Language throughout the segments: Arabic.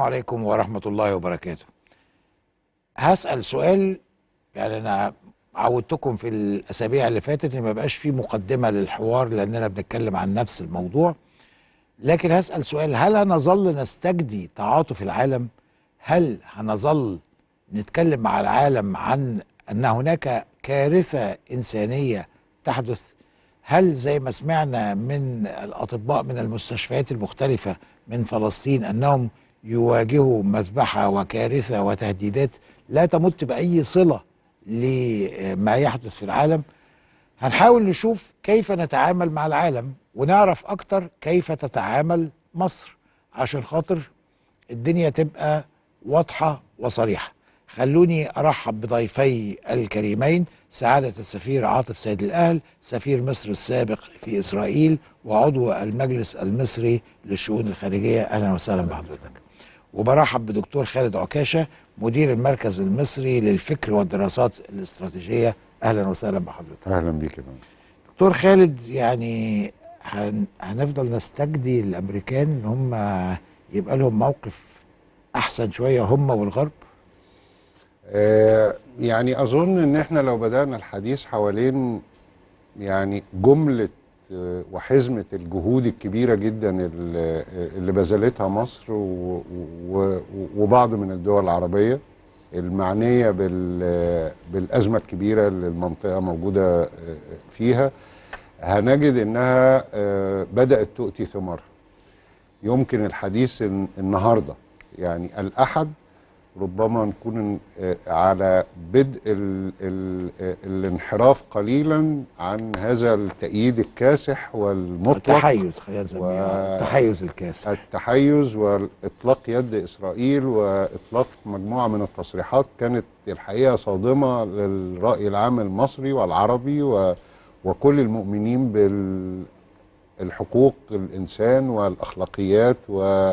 السلام عليكم ورحمة الله وبركاته هسأل سؤال يعني أنا عودتكم في الأسابيع اللي فاتت إن ما بقاش في مقدمة للحوار لأننا بنتكلم عن نفس الموضوع لكن هسأل سؤال هل هنظل نستجدي تعاطف العالم هل هنظل نتكلم مع العالم عن أن هناك كارثة إنسانية تحدث هل زي ما سمعنا من الأطباء من المستشفيات المختلفة من فلسطين أنهم يواجهوا مذبحة وكارثة وتهديدات لا تمت بأي صلة لما يحدث في العالم هنحاول نشوف كيف نتعامل مع العالم ونعرف أكتر كيف تتعامل مصر عشان خاطر الدنيا تبقى واضحة وصريحة خلوني أرحب بضيفي الكريمين سعادة السفير عاطف سيد الأهل سفير مصر السابق في إسرائيل وعضو المجلس المصري للشؤون الخارجية أهلا وسهلا بحضرتك وبرحب بدكتور خالد عكاشه مدير المركز المصري للفكر والدراسات الاستراتيجيه اهلا وسهلا بحضرتك اهلا بيك يا دكتور خالد يعني هن... هنفضل نستجدي الامريكان ان هم يبقى لهم موقف احسن شويه هم والغرب آه يعني اظن ان احنا لو بدانا الحديث حوالين يعني جمله آه، وحزمه الجهود الكبيره جدا آه، اللي بذلتها مصر وبعض من الدول العربيه المعنيه آه، بالازمه الكبيره اللي المنطقه موجوده فيها هنجد انها بدات تؤتي ثمارها يمكن الحديث النهارده يعني الاحد ربما نكون آه، على بدء الـ الـ آه، الانحراف قليلا عن هذا التأييد الكاسح والمطلق التحيز خلينا التحيز الكاسح التحيز واطلاق يد اسرائيل واطلاق مجموعه من التصريحات كانت الحقيقه صادمه للراي العام المصري والعربي و وكل المؤمنين بالحقوق الانسان والاخلاقيات و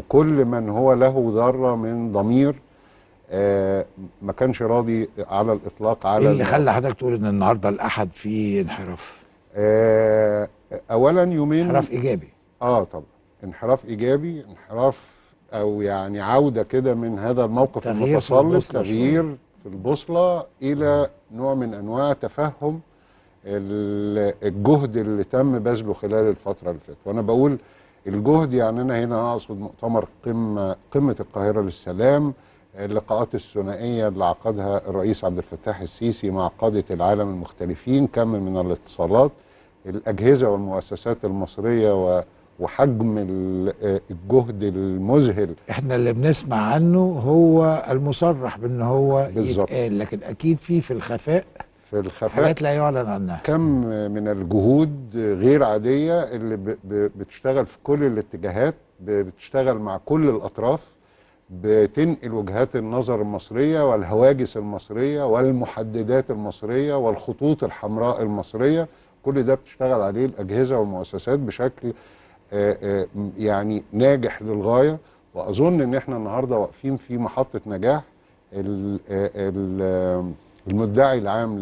وكل من هو له ذره من ضمير آه ما كانش راضي على الاطلاق على إيه اللي خلى حضرتك تقول ان النهارده الاحد في انحراف آه اولا يومين انحراف ايجابي اه طبعا انحراف ايجابي انحراف او يعني عوده كده من هذا الموقف المتسلط تغيير في البوصله الى آه. نوع من انواع تفهم الجهد اللي تم بذله خلال الفتره اللي فاتت وانا بقول الجهد يعني انا هنا اقصد مؤتمر قمه قمه القاهره للسلام اللقاءات الثنائيه اللي عقدها الرئيس عبد الفتاح السيسي مع قاده العالم المختلفين كم من الاتصالات الاجهزه والمؤسسات المصريه و وحجم الجهد المذهل احنا اللي بنسمع عنه هو المصرح بان هو بالزبط. يتقال لكن اكيد في في الخفاء في الخفاء حاجات لا يعلن عنها كم من الجهود غير عاديه اللي بتشتغل في كل الاتجاهات بتشتغل مع كل الاطراف بتنقل وجهات النظر المصريه والهواجس المصريه والمحددات المصريه والخطوط الحمراء المصريه كل ده بتشتغل عليه الاجهزه والمؤسسات بشكل يعني ناجح للغايه واظن ان احنا النهارده واقفين في محطه نجاح ال ال المدعي العام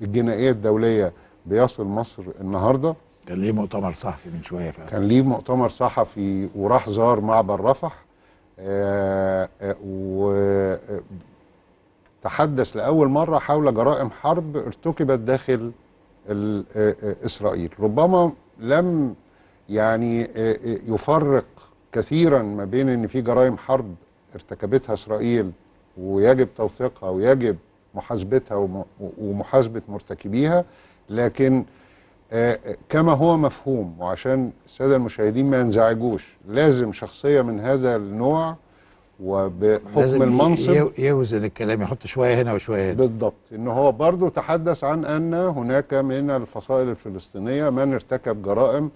للجنائيه الدوليه بيصل مصر النهارده كان ليه مؤتمر صحفي من شويه فعلا كان ليه مؤتمر صحفي وراح زار معبر رفح آه، آه، وتحدث آه، لاول مره حول جرائم حرب ارتكبت داخل اسرائيل ربما لم يعني يفرق كثيرا ما بين ان في جرائم حرب ارتكبتها اسرائيل ويجب توثيقها ويجب محاسبتها ومحاسبه مرتكبيها لكن آه، آه، كما هو مفهوم وعشان الساده المشاهدين ما ينزعجوش لازم شخصيه من هذا النوع وبحكم المنصب يوزن الكلام يحط شويه هنا وشويه هنا بالضبط ان هو برضه تحدث عن ان هناك من الفصائل الفلسطينيه من ارتكب جرائم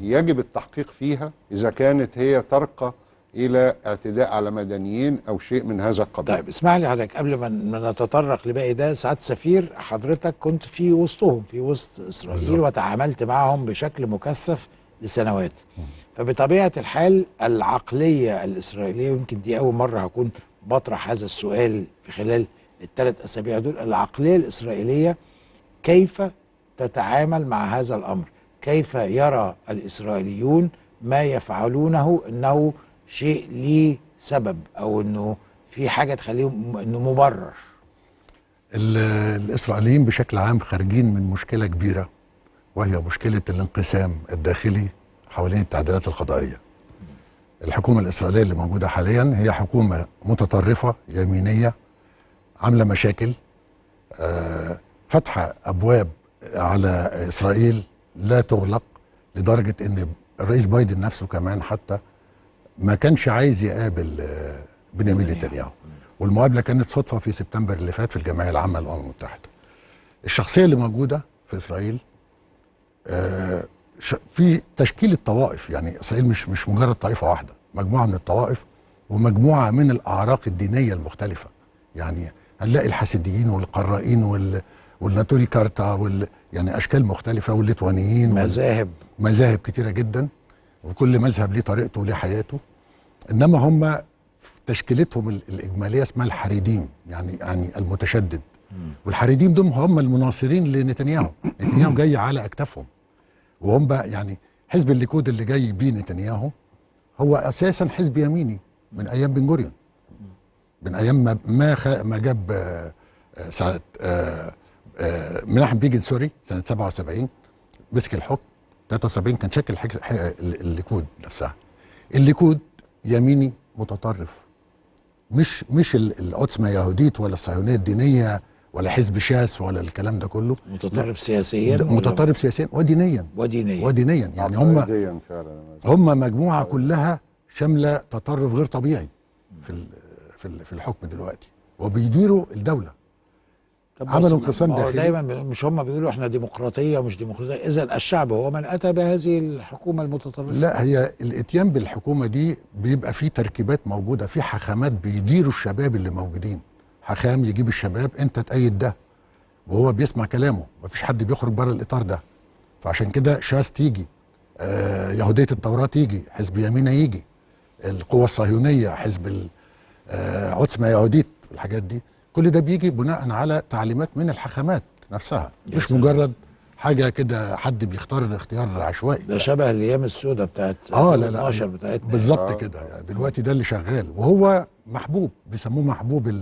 يجب التحقيق فيها اذا كانت هي ترقى الى اعتداء على مدنيين او شيء من هذا القبيل. طيب اسمح لي حضرتك قبل ما نتطرق لباقي ده سعاده السفير حضرتك كنت في وسطهم في وسط اسرائيل بالزبط. وتعاملت معهم بشكل مكثف لسنوات. فبطبيعه الحال العقليه الاسرائيليه يمكن دي اول مره هكون بطرح هذا السؤال في خلال الثلاث اسابيع دول العقليه الاسرائيليه كيف تتعامل مع هذا الامر؟ كيف يرى الاسرائيليون ما يفعلونه انه شيء ليه سبب او انه في حاجه تخليهم انه مبرر الاسرائيليين بشكل عام خارجين من مشكله كبيره وهي مشكله الانقسام الداخلي حوالين التعديلات القضائيه الحكومه الاسرائيليه اللي موجوده حاليا هي حكومه متطرفه يمينيه عامله مشاكل آه، فاتحه ابواب على اسرائيل لا تغلق لدرجه ان الرئيس بايدن نفسه كمان حتى ما كانش عايز يقابل آه، بنيامين نتنياهو والمقابله كانت صدفه في سبتمبر اللي فات في الجمعيه العامه للامم المتحده الشخصيه اللي موجوده في اسرائيل آه في تشكيل الطوائف يعني اسرائيل مش مش مجرد طائفه واحده مجموعه من الطوائف ومجموعه من الاعراق الدينيه المختلفه يعني هنلاقي الحسيديين والقرائين وال والناتوري كارتا وال يعني اشكال مختلفه والليتوانيين مذاهب مذاهب كتيره جدا وكل مذهب ليه طريقته وليه حياته انما هم تشكيلتهم الاجماليه اسمها الحريدين يعني يعني المتشدد والحريدين دول هم المناصرين لنتنياهو نتنياهو جاي على اكتافهم وهم بقى يعني حزب الليكود اللي جاي بيه نتنياهو هو اساسا حزب يميني من ايام بن جوريون من ايام ما ما, خ... ما جاب آه، ساعه آه، آه، مناحم بيجن سوري سنه 77 مسك الحكم 73 كان شكل حك... الليكود نفسها الليكود يميني متطرف مش مش العتمه يهوديت ولا الصهيونيه الدينيه ولا حزب شاس ولا الكلام ده كله متطرف سياسيا متطرف سياسيا ودينيا ودينيا ودينيا يعني هم هم مجموعه كلها شامله تطرف غير طبيعي في في الحكم دلوقتي وبيديروا الدوله عملوا انقسام داخلي دايما مش هم بيقولوا احنا ديمقراطيه ومش ديمقراطيه اذا الشعب هو من اتى بهذه الحكومه المتطرفه لا هي الاتيان بالحكومه دي بيبقى في تركيبات موجوده في حخامات بيديروا الشباب اللي موجودين حخام يجيب الشباب انت تأيد ده وهو بيسمع كلامه مفيش حد بيخرج بره الاطار ده فعشان كده شاس تيجي آه يهوديه التوراه تيجي حزب يمينه يجي القوى الصهيونيه حزب آه عتسمه يهوديه الحاجات دي كل ده بيجي بناء على تعليمات من الحخامات نفسها مش مجرد حاجه كده حد بيختار الاختيار عشوائي ده شبه الايام السوداء بتاعت اه لا لا بتاعتنا بالظبط آه. كده يعني دلوقتي ده اللي شغال وهو محبوب بيسموه محبوب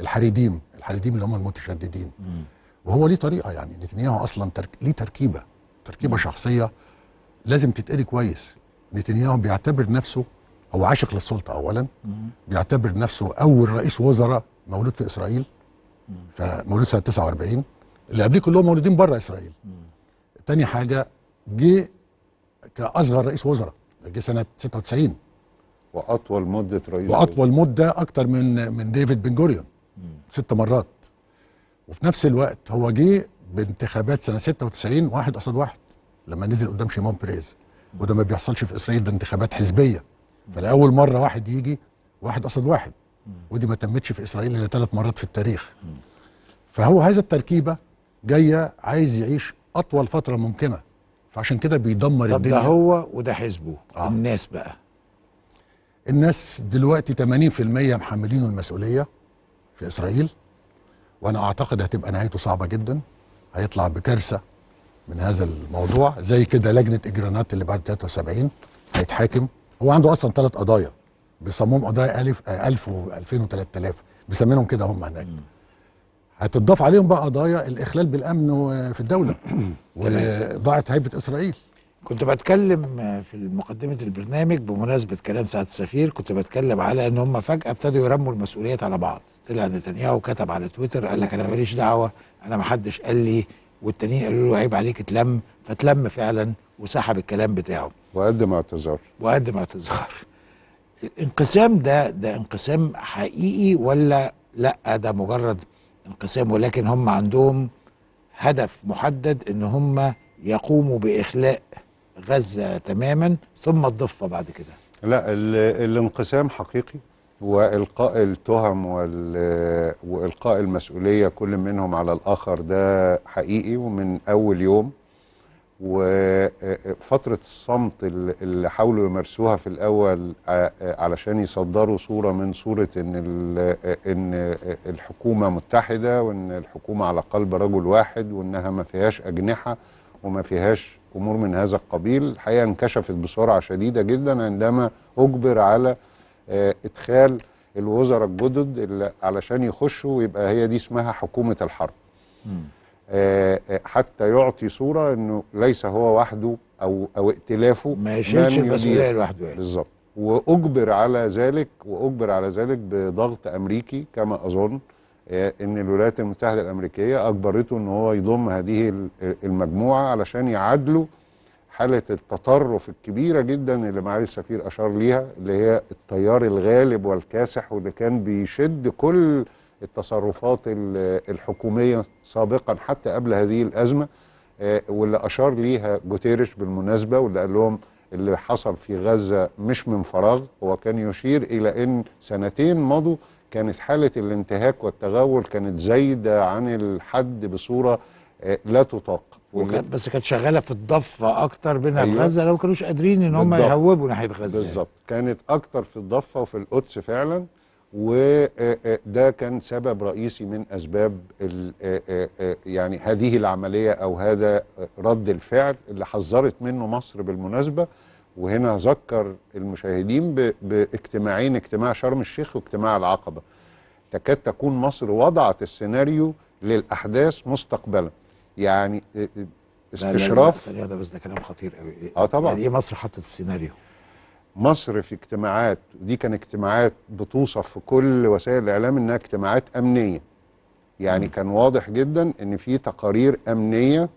الحريديم الحريديم اللي هم المتشددين وهو ليه طريقه يعني نتنياهو اصلا ترك... ليه تركيبه تركيبه مم. شخصيه لازم تتقري كويس نتنياهو بيعتبر نفسه هو عاشق للسلطه اولا مم. بيعتبر نفسه اول رئيس وزراء مولود في اسرائيل فمولود سنه 49 اللي قبليه كلهم مولودين بره اسرائيل تاني حاجه جه كاصغر رئيس وزراء جه سنه 96 واطول مده رئيس واطول مده اكتر من من ديفيد بن جوريون ست مرات وفي نفس الوقت هو جه بانتخابات سنه 96 واحد قصاد واحد لما نزل قدام شيمون بريز وده ما بيحصلش في اسرائيل ده انتخابات حزبيه فلاول مره واحد يجي واحد قصاد واحد ودي ما تمتش في اسرائيل الا ثلاث مرات في التاريخ فهو هذا التركيبه جايه عايز يعيش اطول فتره ممكنه فعشان كده بيدمر طب الدنيا ده هو وده حزبه آه. الناس بقى الناس دلوقتي 80% محملين المسؤوليه في اسرائيل وانا اعتقد هتبقى نهايته صعبه جدا هيطلع بكارثه من هذا الموضوع زي كده لجنه اجرانات اللي بعد 73 هيتحاكم هو عنده اصلا ثلاث قضايا بيسموهم قضايا ألف 1000 و2000 و3000 بيسمينهم كده هم هناك هتضاف عليهم بقى قضايا الاخلال بالامن في الدوله وضاعت هيبه اسرائيل كنت بتكلم في مقدمه البرنامج بمناسبه كلام سعاده السفير كنت بتكلم على ان هم فجاه ابتدوا يرموا المسؤوليات على بعض طلع نتنياهو كتب على تويتر قال لك انا ماليش دعوه انا ما حدش قال لي والتانيين قالوا له عيب عليك اتلم فتلم فعلا وسحب الكلام بتاعه وقدم اعتذار وقدم اعتذار الانقسام ده ده انقسام حقيقي ولا لا ده مجرد انقسام ولكن هم عندهم هدف محدد ان هم يقوموا باخلاء غزه تماما ثم الضفه بعد كده لا الانقسام حقيقي والقاء التهم والقاء المسؤوليه كل منهم على الاخر ده حقيقي ومن اول يوم وفترة الصمت اللي حاولوا يمارسوها في الأول علشان يصدروا صورة من صورة إن إن الحكومة متحدة وإن الحكومة على قلب رجل واحد وإنها ما فيهاش أجنحة وما فيهاش أمور من هذا القبيل الحقيقة انكشفت بسرعة شديدة جدا عندما أجبر على إدخال الوزراء الجدد اللي علشان يخشوا ويبقى هي دي اسمها حكومة الحرب. م. آه، آه، حتى يعطي صوره انه ليس هو وحده او او ائتلافه ما يشيلش المسؤوليه لوحده يعني بالظبط واجبر على ذلك واجبر على ذلك بضغط امريكي كما اظن آه، ان الولايات المتحده الامريكيه اجبرته ان هو يضم هذه المجموعه علشان يعادلوا حاله التطرف الكبيره جدا اللي معالي السفير اشار ليها اللي هي التيار الغالب والكاسح واللي كان بيشد كل التصرفات الحكومية سابقا حتى قبل هذه الأزمة آه، واللي أشار ليها جوتيرش بالمناسبة واللي قال لهم اللي حصل في غزة مش من فراغ هو كان يشير إلى أن سنتين مضوا كانت حالة الانتهاك والتغول كانت زايدة عن الحد بصورة آه، لا تطاق وكان بس كانت شغاله في الضفه اكتر بينها أيوة. غزه لو كانوش قادرين ان هم يهوبوا ناحيه غزه يعني. بالظبط كانت اكتر في الضفه وفي القدس فعلا وده آه، آه، كان سبب رئيسي من اسباب آه، يعني هذه العمليه او هذا رد الفعل اللي حذرت منه مصر بالمناسبه وهنا ذكر المشاهدين باجتماعين اجتماع شرم الشيخ واجتماع العقبه تكاد تكون مصر وضعت السيناريو للاحداث مستقبلا يعني استشراف لا لا لا, لا بس ده كلام خطير قوي اه طبعا يعني ايه مصر حطت السيناريو مصر في اجتماعات ودي كان اجتماعات بتوصف في كل وسائل الاعلام انها اجتماعات امنيه يعني م. كان واضح جدا ان في تقارير امنيه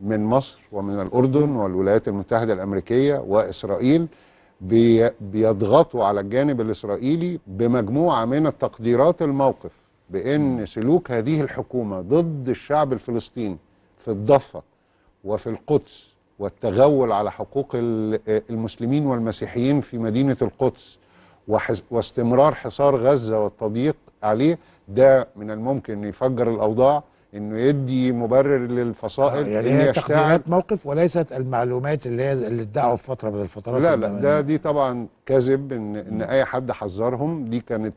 من مصر ومن الاردن والولايات المتحده الامريكيه واسرائيل بي بيضغطوا على الجانب الاسرائيلي بمجموعه من التقديرات الموقف بان سلوك هذه الحكومه ضد الشعب الفلسطيني في الضفه وفي القدس والتغول على حقوق المسلمين والمسيحيين في مدينة القدس واستمرار حصار غزة والتضييق عليه ده من الممكن يفجر الأوضاع انه يدي مبرر للفصائل يعني هي تقديمات موقف وليست المعلومات اللي هي اللي ادعوا في فتره من الفترات لا لا ده دي طبعا كذب ان ان اي حد حذرهم دي كانت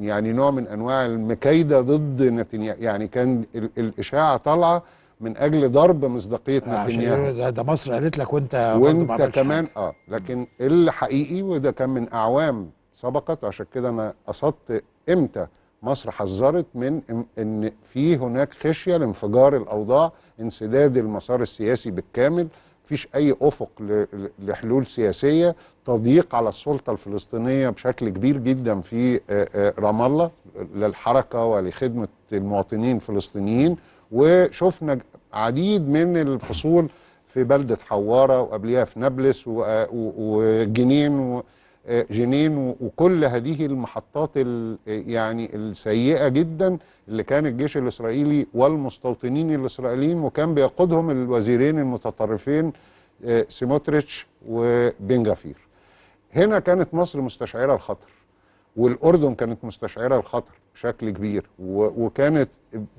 يعني نوع من انواع المكايده ضد نتنياهو يعني كان الاشاعه طالعه من اجل ضرب مصداقيه نتنياهو ده, ده مصر قالت لك وانت وانت كمان حاجة. اه لكن الحقيقي وده كان من اعوام سبقت عشان كده انا قصدت امتى مصر حذرت من ان في هناك خشيه لانفجار الاوضاع انسداد المسار السياسي بالكامل مفيش اي افق لحلول سياسيه تضييق على السلطه الفلسطينيه بشكل كبير جدا في آه، آه، رام الله للحركه ولخدمه المواطنين الفلسطينيين وشفنا عديد من الفصول في بلدة حوارة وقبليها في نابلس وجنين جنين وكل هذه المحطات يعني السيئة جدا اللي كان الجيش الإسرائيلي والمستوطنين الإسرائيليين وكان بيقودهم الوزيرين المتطرفين آه، سيموتريتش وبن هنا كانت مصر مستشعرة الخطر والاردن كانت مستشعره الخطر بشكل كبير وكانت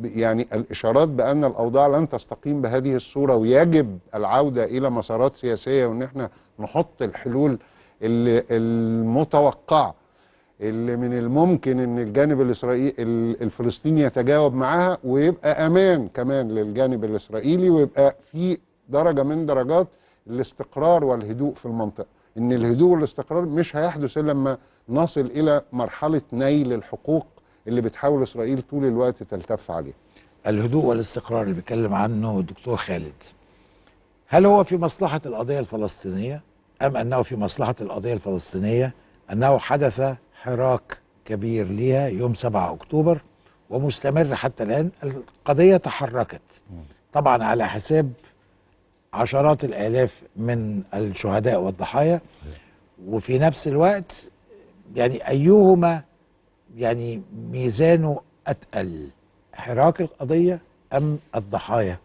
يعني الاشارات بان الاوضاع لن تستقيم بهذه الصوره ويجب العوده الى مسارات سياسيه وان احنا نحط الحلول المتوقعه اللي من الممكن ان الجانب الاسرائيلي الفلسطيني يتجاوب معاها ويبقى امان كمان للجانب الاسرائيلي ويبقى في درجه من درجات الاستقرار والهدوء في المنطقه ان الهدوء والاستقرار مش هيحدث الا لما نصل إلى مرحلة نيل الحقوق اللي بتحاول إسرائيل طول الوقت تلتف عليها الهدوء والاستقرار اللي بيتكلم عنه الدكتور خالد هل هو في مصلحة القضية الفلسطينية أم أنه في مصلحة القضية الفلسطينية أنه حدث حراك كبير ليها يوم 7 أكتوبر ومستمر حتى الآن القضية تحركت طبعا على حساب عشرات الآلاف من الشهداء والضحايا وفي نفس الوقت يعني أيهما يعني ميزانه أتقل حراك القضية أم الضحايا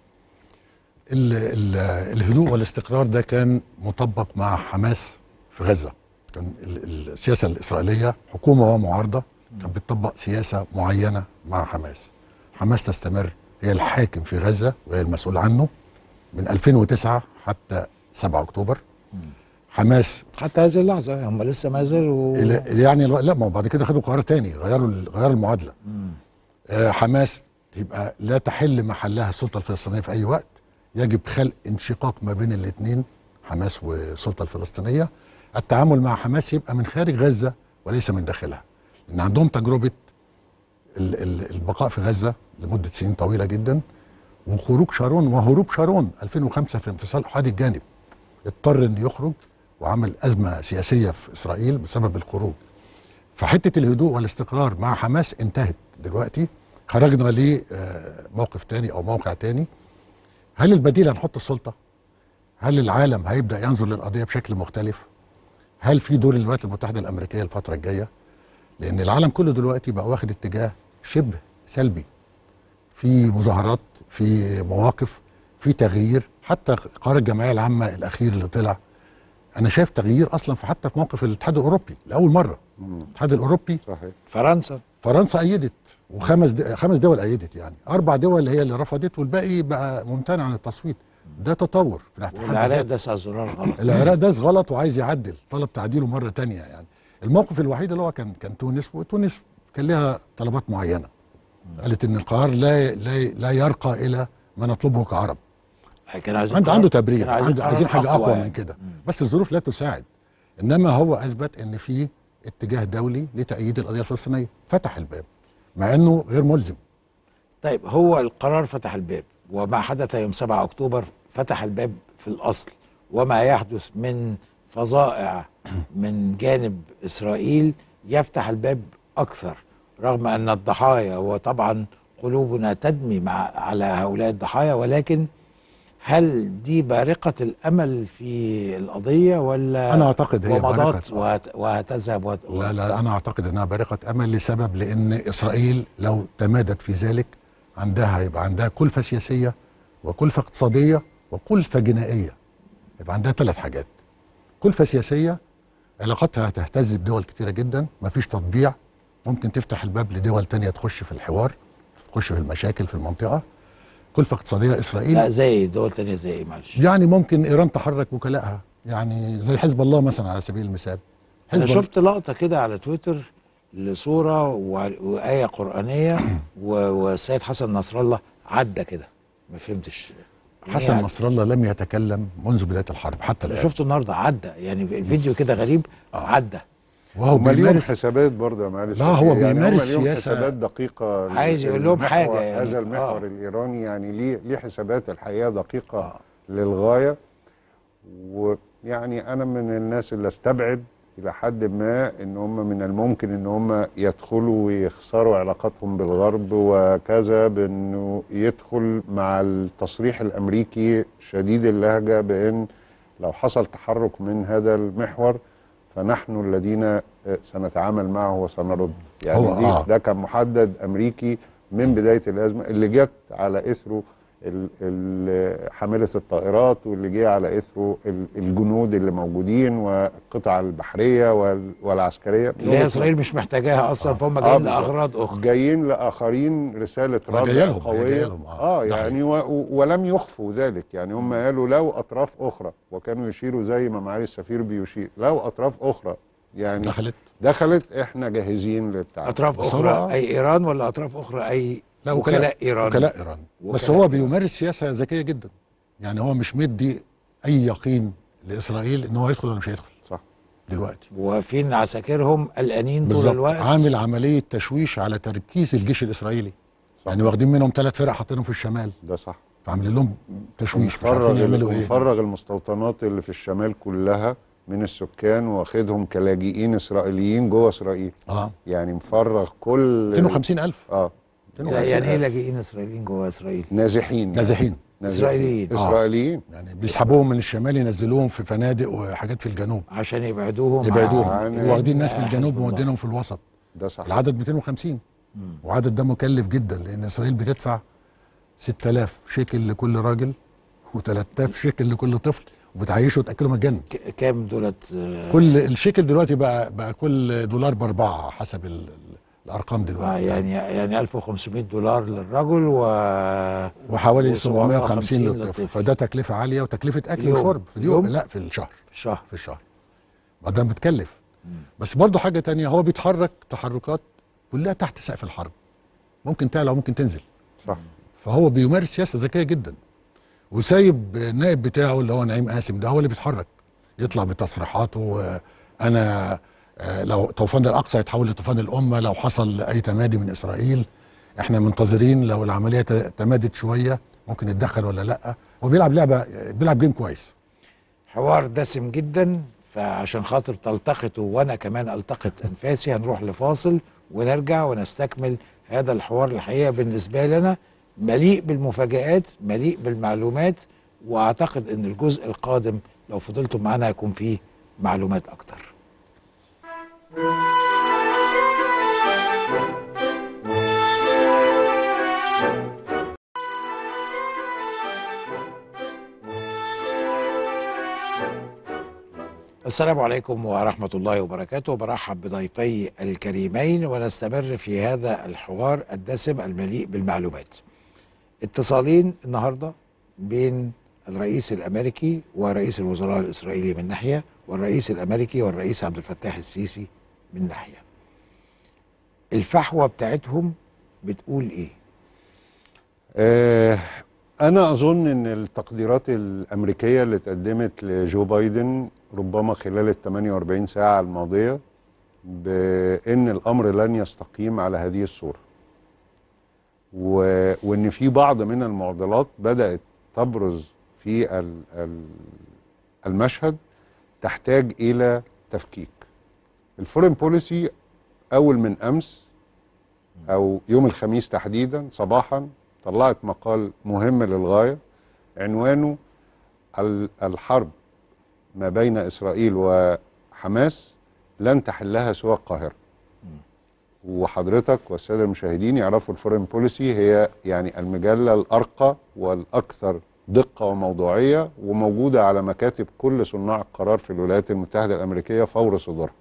الـ الـ الهدوء والاستقرار ده كان مطبق مع حماس في غزة كان السياسة الإسرائيلية حكومة ومعارضة كانت بتطبق سياسة معينة مع حماس حماس تستمر هي الحاكم في غزة وهي المسؤول عنه من 2009 حتى 7 أكتوبر حماس حتى هذه اللحظه هم لسه ما زالوا يعني لا ما بعد كده خدوا قرار تاني غيروا غيروا المعادله آه حماس يبقى لا تحل محلها السلطه الفلسطينيه في اي وقت يجب خلق انشقاق ما بين الاثنين حماس والسلطه الفلسطينيه التعامل مع حماس يبقى من خارج غزه وليس من داخلها لان عندهم تجربه البقاء في غزه لمده سنين طويله جدا وخروج شارون وهروب شارون 2005 في انفصال احادي الجانب اضطر انه يخرج وعمل أزمة سياسية في إسرائيل بسبب الخروج فحتة الهدوء والاستقرار مع حماس انتهت دلوقتي خرجنا لموقف آه، تاني أو موقع تاني هل البديل هنحط السلطة؟ هل العالم هيبدأ ينظر للقضية بشكل مختلف؟ هل في دور الولايات المتحدة الأمريكية الفترة الجاية؟ لأن العالم كله دلوقتي بقى واخد اتجاه شبه سلبي في مظاهرات في مواقف في تغيير حتى قرار الجمعية العامة الأخير اللي طلع انا شايف تغيير اصلا في حتى في موقف الاتحاد الاوروبي لاول مره مم. الاتحاد الاوروبي صحيح فرنسا فرنسا ايدت وخمس د... خمس دول ايدت يعني اربع دول هي اللي رفضت والباقي بقى ممتنع عن التصويت ده تطور في العراق داس على الزرار غلط العراق داس غلط وعايز يعدل طلب تعديله مره تانية يعني الموقف الوحيد اللي هو كان كان تونس وتونس كان لها طلبات معينه قالت ان القرار لا لا لا يرقى الى ما نطلبه كعرب آه، كان عايزين عنده عنده تبرير عايزين, عايزين حاجه اقوى يعني. من كده بس الظروف لا تساعد انما هو اثبت ان في اتجاه دولي لتأييد القضيه الفلسطينيه فتح الباب مع انه غير ملزم طيب هو القرار فتح الباب وما حدث يوم 7 اكتوبر فتح الباب في الاصل وما يحدث من فظائع من جانب اسرائيل يفتح الباب اكثر رغم ان الضحايا وطبعا قلوبنا تدمي مع على هؤلاء الضحايا ولكن هل دي بارقة الأمل في القضية ولا أنا أعتقد هي ومضات وهتذهب وت... لا لا أنا أعتقد أنها بارقة أمل لسبب لأن إسرائيل لو تمادت في ذلك عندها يبقى عندها كلفة سياسية وكلفة اقتصادية وكلفة جنائية يبقى عندها ثلاث حاجات كلفة سياسية علاقتها هتهتز بدول كتيرة جدا مفيش تطبيع ممكن تفتح الباب لدول تانية تخش في الحوار تخش في المشاكل في المنطقة كلفه اقتصاديه اسرائيل لا زي دول ثانيه زي ايه معلش يعني ممكن ايران تحرك وكلائها يعني زي حزب الله مثلا على سبيل المثال حزب انا شفت لقطه كده على تويتر لصوره وايه قرانيه والسيد حسن نصر الله عدى كده ما فهمتش حسن يعني نصر الله لم يتكلم منذ بدايه الحرب حتى الان شفته النهارده عدى يعني الفيديو كده غريب آه. عدى وهو مليون حسابات برضه معلش لا هو يعني بيمارس سياسه حسابات دقيقه عايز يقول لهم حاجه يعني هذا المحور آه. الايراني يعني ليه ليه حسابات الحقيقه دقيقه آه. للغايه ويعني انا من الناس اللي استبعد الى حد ما ان هم من الممكن ان هم يدخلوا ويخسروا علاقاتهم بالغرب وكذا بانه يدخل مع التصريح الامريكي شديد اللهجه بان لو حصل تحرك من هذا المحور فنحن الذين آه، سنتعامل معه وسنرد يعني آه. ده كان محدد امريكي من بدايه الازمه اللي جت على اثره حامله الطائرات واللي جه على اثره الجنود اللي موجودين والقطع البحريه والعسكريه اللي هي اسرائيل مش محتاجاها اصلا آه فهم جايين آه لاغراض اخرى جايين لاخرين رساله رد قويه اه, آه يعني و ولم يخفوا ذلك يعني هم قالوا لو اطراف اخرى وكانوا يشيروا زي ما معالي السفير بيشير لو اطراف اخرى يعني دخلت دخلت احنا جاهزين للتعامل اطراف اخرى اي ايران ولا اطراف اخرى اي لا وكلاء ايراني وكلاء ايراني بس هو بيمارس سياسه ذكيه جدا يعني هو مش مدي اي يقين لاسرائيل ان هو هيدخل ولا مش هيدخل صح دلوقتي وفين عساكرهم قلقانين طول الوقت عامل عمليه تشويش على تركيز الجيش الاسرائيلي صح. يعني واخدين منهم ثلاث فرق حاطينهم في الشمال ده صح فعاملين لهم تشويش مش عارفين يعملوا ايه مفرغ المستوطنات اللي في الشمال كلها من السكان واخدهم كلاجئين اسرائيليين جوه اسرائيل اه يعني مفرغ كل 250 اه يعني, يعني ايه آه. لاجئين اسرائيليين جوه اسرائيل؟ نازحين نازحين اسرائيليين آه. آه. اسرائيليين آه. يعني بيسحبوهم من الشمال ينزلوهم في فنادق وحاجات في الجنوب عشان يبعدوهم يبعدوهم يعني واخدين ناس من الجنوب مودينهم في الوسط ده صح العدد 250 مم. وعدد ده مكلف جدا لان اسرائيل بتدفع 6000 شيكل لكل راجل و3000 شيكل لكل طفل وبتعيشه وتاكله مجانا كام دولت كل الشيكل دلوقتي بقى بقى كل دولار باربعه حسب ال الارقام دلوقتي آه يعني يعني 1500 دولار للرجل و وحوالي 750 للطفل فده تكلفه عاليه وتكلفه اكل وشرب في اليوم لا في الشهر في الشهر في الشهر ما ده بتكلف بس برضه حاجه تانية هو بيتحرك تحركات كلها تحت سقف الحرب ممكن تعلى وممكن تنزل صح فهو بيمارس سياسه ذكيه جدا وسايب النائب بتاعه اللي هو نعيم قاسم ده هو اللي بيتحرك يطلع بتصريحاته انا آه، لو طوفان الاقصى يتحول لطوفان الامه لو حصل اي تمادي من اسرائيل احنا منتظرين لو العمليه تمادت شويه ممكن يتدخل ولا لا هو بيلعب لعبه بيلعب جيم كويس حوار دسم جدا فعشان خاطر تلتقطه وانا كمان التقط انفاسي هنروح لفاصل ونرجع ونستكمل هذا الحوار الحقيقه بالنسبه لنا مليء بالمفاجآت مليء بالمعلومات واعتقد ان الجزء القادم لو فضلتم معانا هيكون فيه معلومات اكتر السلام عليكم ورحمة الله وبركاته برحب بضيفي الكريمين ونستمر في هذا الحوار الدسم المليء بالمعلومات اتصالين النهاردة بين الرئيس الأمريكي ورئيس الوزراء الإسرائيلي من ناحية والرئيس الأمريكي والرئيس عبد الفتاح السيسي من ناحيه الفحوه بتاعتهم بتقول ايه آه انا اظن ان التقديرات الامريكيه اللي اتقدمت لجو بايدن ربما خلال ال 48 ساعه الماضيه بان الامر لن يستقيم على هذه الصوره و... وان في بعض من المعضلات بدات تبرز في المشهد تحتاج الى تفكيك الفورين بوليسي اول من امس او يوم الخميس تحديدا صباحا طلعت مقال مهم للغايه عنوانه الحرب ما بين اسرائيل وحماس لن تحلها سوى القاهره وحضرتك والساده المشاهدين يعرفوا الفورين بوليسي هي يعني المجله الارقى والاكثر دقه وموضوعيه وموجوده على مكاتب كل صناع القرار في الولايات المتحده الامريكيه فور صدورها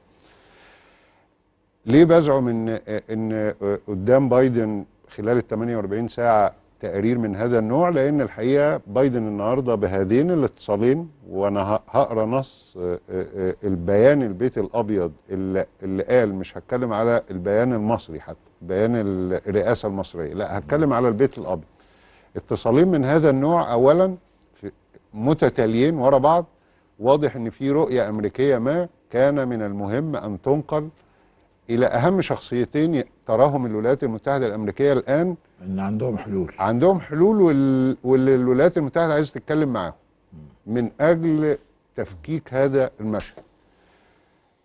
ليه بزعم ان ان قدام بايدن خلال ال 48 ساعه تقرير من هذا النوع لان الحقيقه بايدن النهارده بهذين الاتصالين وانا هقرا نص آه، آه، آه، البيان البيت الابيض اللي, اللي قال مش هتكلم على البيان المصري حتى بيان الرئاسه المصريه لا هتكلم على البيت الابيض اتصالين من هذا النوع اولا متتاليين ورا بعض واضح ان في رؤيه امريكيه ما كان من المهم ان تنقل الى اهم شخصيتين تراهم الولايات المتحده الامريكيه الان ان عندهم حلول عندهم حلول واللي الولايات المتحده عايزه تتكلم معاهم من اجل تفكيك هذا المشهد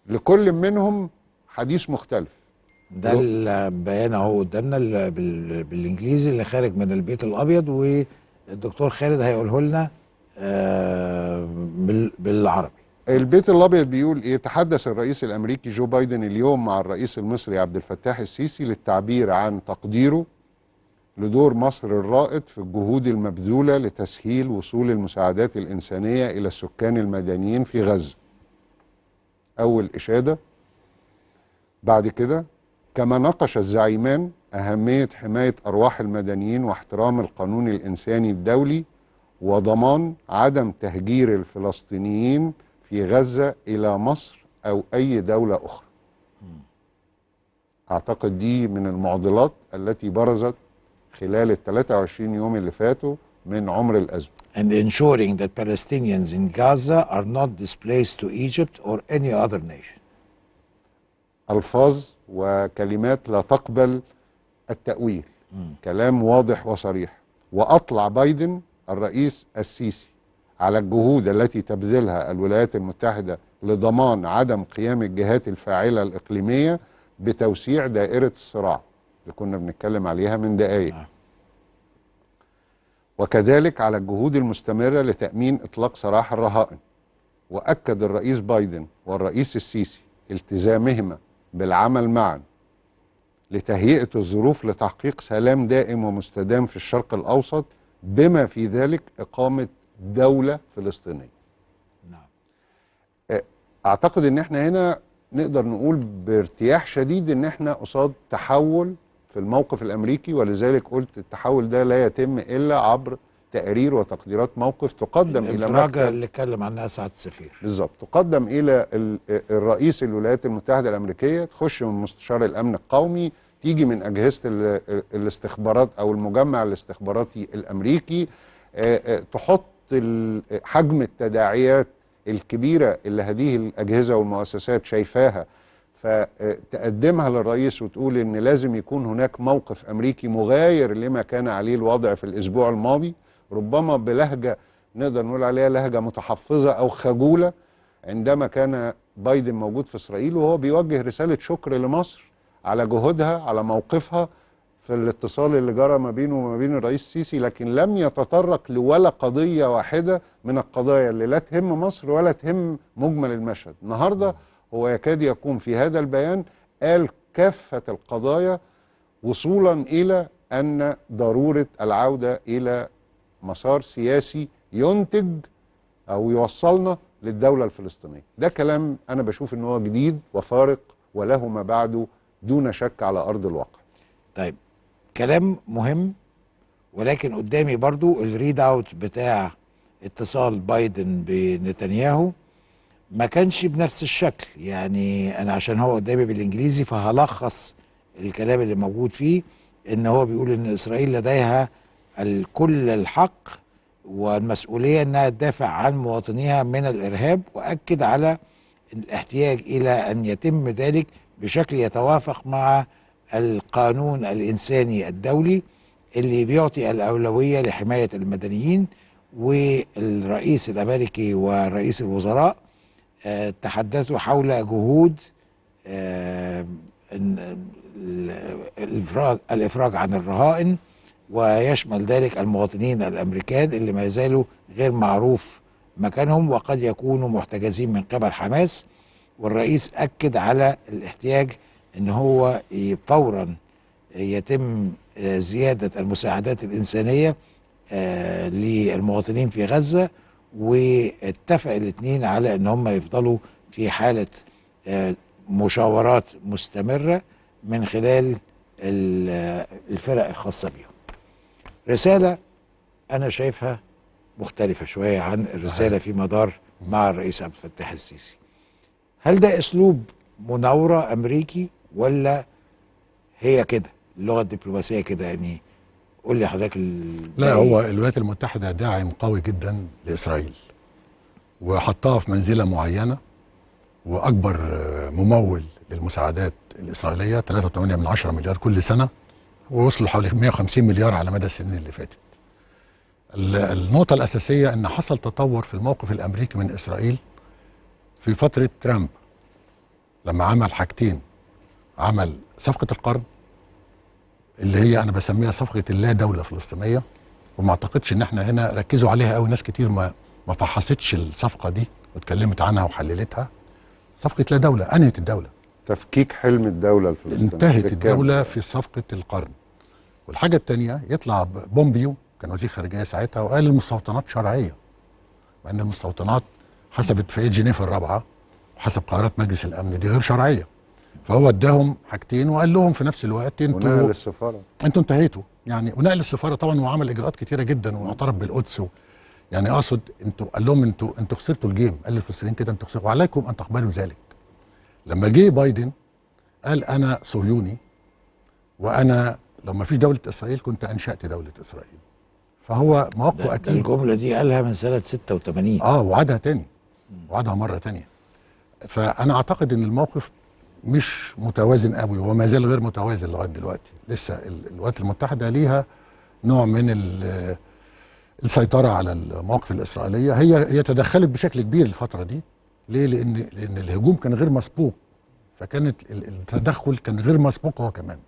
لكل منهم حديث مختلف ده البيان اهو قدامنا بالانجليزي اللي خارج من البيت الابيض والدكتور خالد هيقوله لنا آه، بالعربي البيت الابيض بيقول ايه تحدث الرئيس الامريكي جو بايدن اليوم مع الرئيس المصري عبد الفتاح السيسي للتعبير عن تقديره لدور مصر الرائد في الجهود المبذوله لتسهيل وصول المساعدات الانسانيه الى السكان المدنيين في غزه. اول اشاده بعد كده كما ناقش الزعيمان اهميه حمايه ارواح المدنيين واحترام القانون الانساني الدولي وضمان عدم تهجير الفلسطينيين في غزة إلى مصر أو أي دولة أخرى أعتقد دي من المعضلات التي برزت خلال ال 23 يوم اللي فاتوا من عمر الأزمة and ensuring that Palestinians in Gaza are not displaced to Egypt or any other nation. ألفاظ وكلمات لا تقبل التأويل. م. كلام واضح وصريح. وأطلع بايدن الرئيس السيسي على الجهود التي تبذلها الولايات المتحدة لضمان عدم قيام الجهات الفاعلة الإقليمية بتوسيع دائرة الصراع اللي كنا بنتكلم عليها من دقايق نعم. وكذلك على الجهود المستمرة لتأمين إطلاق سراح الرهائن وأكد الرئيس بايدن والرئيس السيسي التزامهما بالعمل معا لتهيئة الظروف لتحقيق سلام دائم ومستدام في الشرق الأوسط بما في ذلك إقامة دولة فلسطينية نعم أعتقد إن إحنا هنا نقدر نقول بارتياح شديد إن إحنا قصاد تحول في الموقف الأمريكي ولذلك قلت التحول ده لا يتم إلا عبر تقارير وتقديرات موقف تقدم الى الدرجه اللي اتكلم عنها سعاده السفير بالظبط تقدم الى الرئيس الولايات المتحده الامريكيه تخش من مستشار الامن القومي تيجي من اجهزه الاستخبارات او المجمع الاستخباراتي الامريكي تحط حجم التداعيات الكبيرة اللي هذه الأجهزة والمؤسسات شايفاها فتقدمها للرئيس وتقول ان لازم يكون هناك موقف امريكي مغاير لما كان عليه الوضع في الاسبوع الماضي ربما بلهجه نقدر نقول عليها لهجه متحفظه او خجوله عندما كان بايدن موجود في اسرائيل وهو بيوجه رساله شكر لمصر على جهودها على موقفها في الاتصال اللي جرى ما بينه وما بين الرئيس السيسي لكن لم يتطرق لولا قضية واحدة من القضايا اللي لا تهم مصر ولا تهم مجمل المشهد النهاردة هو يكاد يكون في هذا البيان قال كافة القضايا وصولا إلى أن ضرورة العودة إلى مسار سياسي ينتج أو يوصلنا للدولة الفلسطينية ده كلام أنا بشوف أنه جديد وفارق وله ما بعده دون شك على أرض الواقع طيب كلام مهم ولكن قدامي برضو الريد اوت بتاع اتصال بايدن بنتنياهو ما كانش بنفس الشكل يعني انا عشان هو قدامي بالانجليزي فهلخص الكلام اللي موجود فيه ان هو بيقول ان اسرائيل لديها كل الحق والمسؤوليه انها تدافع عن مواطنيها من الارهاب واكد على الاحتياج الى ان يتم ذلك بشكل يتوافق مع القانون الإنساني الدولي اللي بيعطي الأولوية لحماية المدنيين والرئيس الأمريكي ورئيس الوزراء آه، تحدثوا حول جهود آه، الإفراج, الإفراج عن الرهائن ويشمل ذلك المواطنين الأمريكان اللي ما زالوا غير معروف مكانهم وقد يكونوا محتجزين من قبل حماس والرئيس أكد على الاحتياج ان هو فورا يتم آه، زياده المساعدات الانسانيه آه، للمواطنين في غزه واتفق الاثنين على ان هم يفضلوا في حاله آه، مشاورات مستمره من خلال الفرق الخاصه بيهم. رساله انا شايفها مختلفه شويه عن الرساله في مدار مع الرئيس عبد الفتاح السيسي. هل ده اسلوب مناوره امريكي ولا هي كده اللغه الدبلوماسيه كده يعني قول لي حضرتك لا هو الولايات المتحده داعم قوي جدا لاسرائيل وحطها في منزله معينه واكبر آه، ممول للمساعدات الاسرائيليه 3.8 من 10 مليار كل سنه ووصلوا حوالي 150 مليار على مدى السنين اللي فاتت. النقطه الاساسيه ان حصل تطور في الموقف الامريكي من اسرائيل في فتره ترامب لما عمل حاجتين عمل صفقه القرن اللي هي انا بسميها صفقه اللا دوله فلسطينيه وما اعتقدش ان احنا هنا ركزوا عليها قوي ناس كتير ما ما فحصتش الصفقه دي واتكلمت عنها وحللتها صفقه لا دوله انهت الدوله تفكيك حلم الدوله الفلسطينيه انتهت الدوله في صفقه القرن والحاجه الثانيه يطلع بومبيو كان وزير خارجيه ساعتها وقال المستوطنات شرعيه مع ان المستوطنات حسب اتفاقيه جنيف الرابعه وحسب قرارات مجلس الامن دي غير شرعيه فهو اداهم حاجتين وقال لهم في نفس الوقت انتوا ونقل السفاره انتوا انتهيتوا يعني ونقل السفاره طبعا وعمل اجراءات كتيره جدا واعترف بالقدس و... يعني اقصد انتوا قال لهم انتوا انتوا خسرتوا الجيم قال للفلسطينيين كده انتوا خسرتوا وعليكم ان تقبلوا ذلك لما جه بايدن قال انا صهيوني وانا لو ما فيش دوله اسرائيل كنت انشات دوله اسرائيل فهو موقفه اكيد الجمله دي قالها من سنه 86 اه وعادها تاني وعادها مره تانيه فانا اعتقد ان الموقف مش متوازن قوي وما زال غير متوازن لغايه دلوقتي لسه الولايات المتحده ليها نوع من السيطره على المواقف الاسرائيليه هي هي تدخلت بشكل كبير الفتره دي ليه لان لان الهجوم كان غير مسبوق فكانت التدخل كان غير مسبوق هو كمان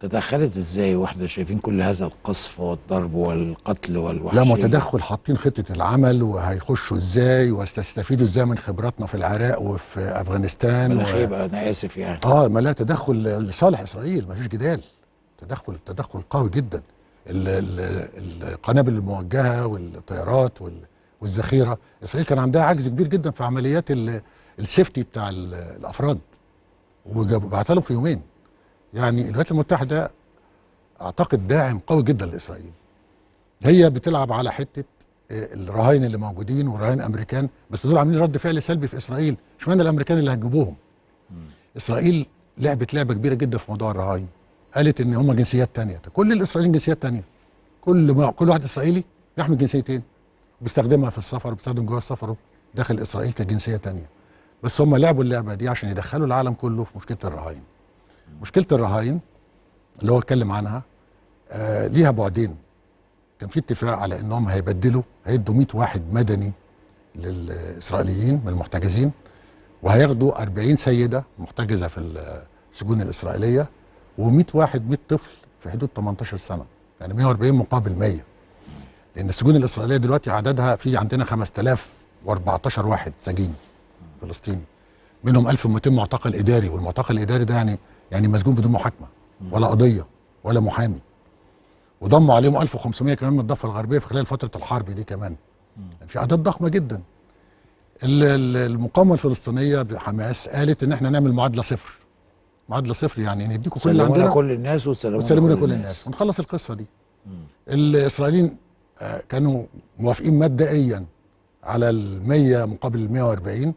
تدخلت ازاي واحنا شايفين كل هذا القصف والضرب والقتل والوحشيه لا متدخل حاطين خطه العمل وهيخشوا ازاي وهتستفيدوا ازاي من خبراتنا في العراق وفي افغانستان و... انا اسف يعني اه ما لا تدخل لصالح اسرائيل ما فيش جدال تدخل تدخل قوي جدا ال ال القنابل الموجهه والطيارات وال... والذخيره اسرائيل كان عندها عجز كبير جدا في عمليات السيفتي بتاع الافراد وبعتها في يومين يعني الولايات المتحده اعتقد داعم قوي جدا لاسرائيل هي بتلعب على حته آه، الرهاين اللي موجودين ورهاين امريكان بس دول عاملين رد فعل سلبي في اسرائيل اشمعنى الامريكان اللي هتجيبوهم اسرائيل لعبت لعبه كبيره جدا في موضوع الرهاين قالت ان هم جنسيات تانية كل الاسرائيليين جنسيات تانية كل ما كل واحد اسرائيلي بيحمل جنسيتين بيستخدمها في السفر وبيستخدم جوه السفر داخل اسرائيل كجنسيه تانية بس هم لعبوا اللعبه دي عشان يدخلوا العالم كله في مشكله الرهاين مشكله الرهائن اللي هو اتكلم عنها آه ليها بعدين كان في اتفاق على انهم هيبدلوا هيدوا 100 واحد مدني للاسرائيليين من المحتجزين وهياخدوا 40 سيده محتجزه في السجون الاسرائيليه و100 واحد 100 طفل في حدود 18 سنه يعني 140 مقابل 100 لان السجون الاسرائيليه دلوقتي عددها في عندنا 5014 واحد سجين فلسطيني منهم 1200 معتقل اداري والمعتقل الاداري ده يعني يعني مسجون بدون محاكمه ولا قضيه ولا محامي وضموا عليهم 1500 كمان من الضفه الغربيه في خلال فتره الحرب دي كمان في اعداد ضخمه جدا المقاومه الفلسطينيه بحماس قالت ان احنا نعمل معادله صفر معادله صفر يعني نديكم كل اللي عندنا كل الناس وتسلمونا كل, الناس ونخلص القصه دي الاسرائيليين آه، كانوا موافقين مبدئيا على ال 100 مقابل ال 140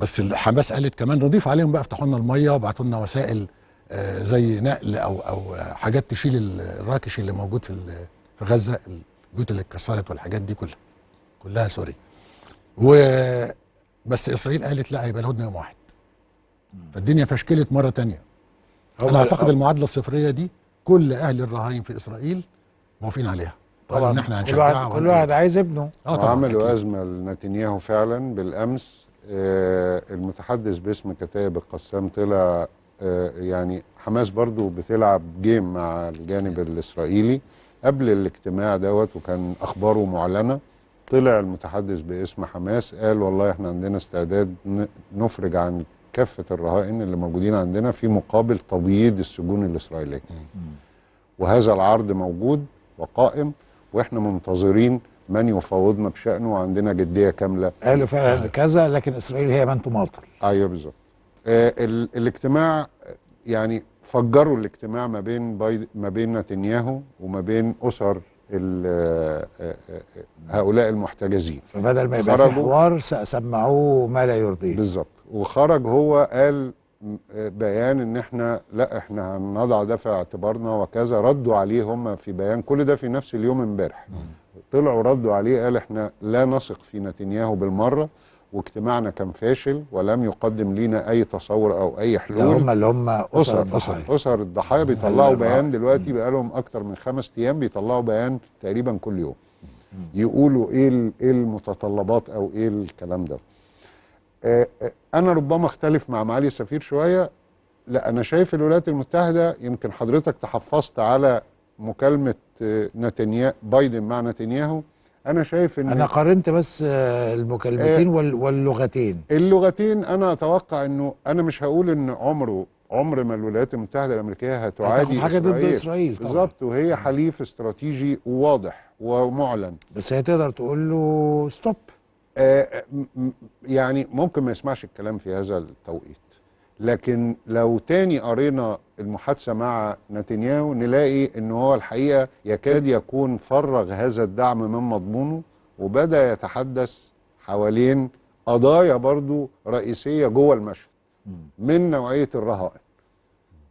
بس الحماس قالت كمان نضيف عليهم بقى افتحوا لنا الميه وابعتوا لنا وسائل آه، زي نقل او او حاجات تشيل الراكش اللي موجود في في غزه البيوت اللي اتكسرت والحاجات دي كلها كلها سوري و بس اسرائيل قالت لا هيبقى الهدنه يوم واحد فالدنيا فشكلت مره ثانيه انا اعتقد المعادله الصفريه دي كل اهل الرهاين في اسرائيل موافقين عليها طبعا ان احنا كل واحد عايز ابنه اه, آه، طبعا عملوا ازمه لنتنياهو فعلا بالامس آه، المتحدث باسم كتائب القسام طلع آه، يعني حماس برضو بتلعب جيم مع الجانب الإسرائيلي قبل الاجتماع دوت وكان أخباره معلنة طلع المتحدث باسم حماس قال والله احنا عندنا استعداد نفرج عن كافة الرهائن اللي موجودين عندنا في مقابل تبييض السجون الإسرائيلية وهذا العرض موجود وقائم واحنا منتظرين من يفاوضنا بشأنه وعندنا جدية كاملة قالوا فعلا كذا لكن إسرائيل هي من تماطل أيوه بالظبط آه الاجتماع يعني فجروا الاجتماع ما بين بايد ما بين نتنياهو وما بين أسر آه، آه، آه، هؤلاء المحتجزين فبدل ما يبقى في حوار سمعوه ما لا يرضيه بالظبط وخرج هو قال بيان ان احنا لا احنا هنضع ده في اعتبارنا وكذا ردوا عليه هم في بيان كل ده في نفس اليوم امبارح طلعوا ردوا عليه قال احنا لا نثق في نتنياهو بالمره واجتماعنا كان فاشل ولم يقدم لينا اي تصور او اي حلول هم اللي هم اسر الضحايا اسر الضحايا بيطلعوا بيان دلوقتي بقى لهم اكتر من خمس ايام بيطلعوا بيان تقريبا كل يوم يقولوا ايه ايه المتطلبات او ايه الكلام ده آه، آه، انا ربما اختلف مع معالي السفير شويه لا انا شايف الولايات المتحده يمكن حضرتك تحفظت على مكالمه آه، نتنياهو بايدن مع نتنياهو انا شايف ان انا قارنت بس المكالمتين واللغتين اللغتين انا اتوقع انه انا مش هقول ان عمره عمر ما الولايات المتحده الامريكيه هتعادي حاجه ضد اسرائيل بالظبط وهي حليف استراتيجي واضح ومعلن بس هي تقدر تقول له ستوب آه، يعني ممكن ما يسمعش الكلام في هذا التوقيت لكن لو تاني قرينا المحادثه مع نتنياهو نلاقي ان هو الحقيقه يكاد يكون فرغ هذا الدعم من مضمونه وبدا يتحدث حوالين قضايا برضو رئيسيه جوه المشهد من نوعيه الرهائن